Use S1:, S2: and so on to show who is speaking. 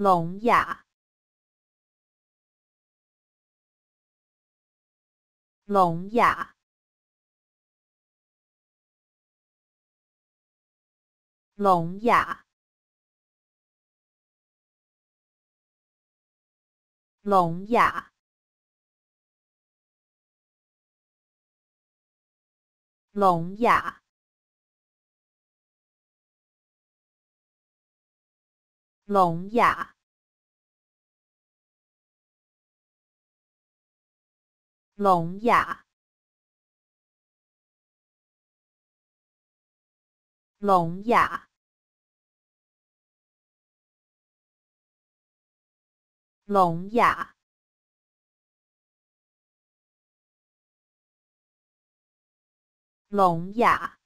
S1: 聋哑，聋哑，聋哑，聋哑，聋哑。聋哑，聋哑，聋哑，聋哑，聋哑。